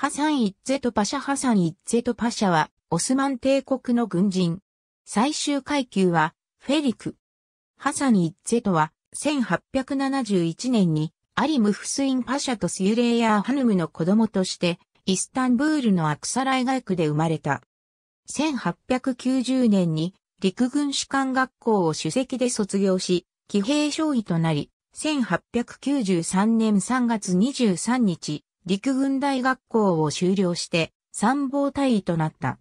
ハサン・イッゼト・パシャハサン・イッゼト・パシャは、オスマン帝国の軍人。最終階級は、フェリク。ハサン・イッゼトは、1871年に、アリム・フスイン・パシャとスユレイヤー・ハヌムの子供として、イスタンブールのアクサライ外区で生まれた。1890年に、陸軍士官学校を主席で卒業し、騎兵将尉となり、1893年3月23日、陸軍大学校を修了して参謀大尉となった。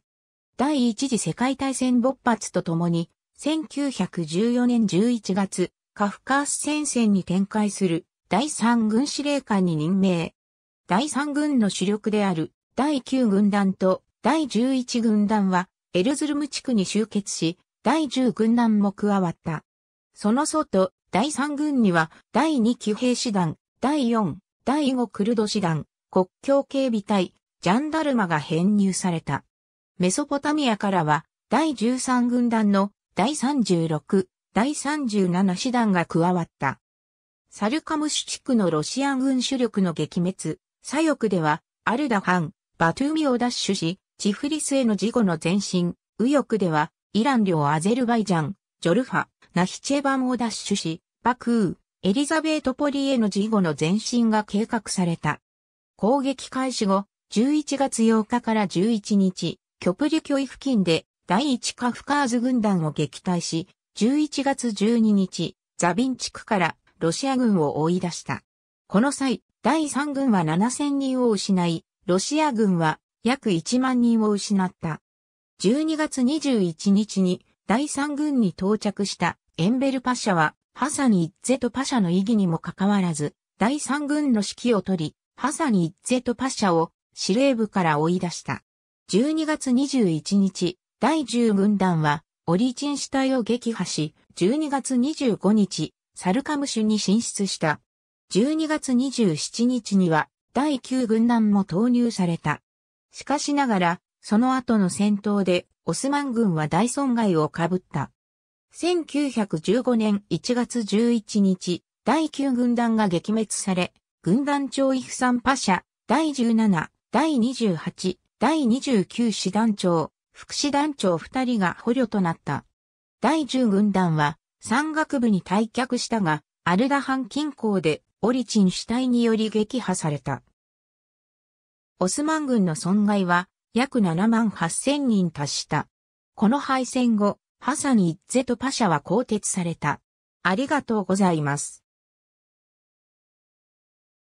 第一次世界大戦勃発とともに、1914年11月、カフカース戦線に展開する第三軍司令官に任命。第三軍の主力である第九軍団と第十一軍団はエルズルム地区に集結し、第十軍団も加わった。その外、第三軍には第二騎兵師団、第四、第五クルド師団、国境警備隊、ジャンダルマが編入された。メソポタミアからは、第13軍団の第36、第37師団が加わった。サルカムシュ地区のロシア軍主力の撃滅、左翼では、アルダハン、バトゥーミを奪取し、チフリスへの事故の前進、右翼では、イラン領アゼルバイジャン、ジョルファ、ナヒチェバンを奪取し、バクー、エリザベートポリへの事後の前進が計画された。攻撃開始後、11月8日から11日、極力距離付近で第1カフカーズ軍団を撃退し、11月12日、ザビン地区からロシア軍を追い出した。この際、第3軍は7000人を失い、ロシア軍は約1万人を失った。12月21日に第3軍に到着したエンベルパシャは、ハサニ・ゼトパシャの意義にもかかわらず、第3軍の指揮を取り、ハサニ・イッゼト・パシャを司令部から追い出した。12月21日、第10軍団は、オリチン主隊を撃破し、12月25日、サルカムシュに進出した。12月27日には、第9軍団も投入された。しかしながら、その後の戦闘で、オスマン軍は大損害を被った。1915年1月11日、第9軍団が撃滅され、軍団長イフサンパシャ、第17、第28、第29師団長、副師団長2人が捕虜となった。第10軍団は山岳部に退却したが、アルダハン近郊でオリチン主体により撃破された。オスマン軍の損害は約7万8000人達した。この敗戦後、ハサニ・イッゼとパシャは更迭された。ありがとうございます。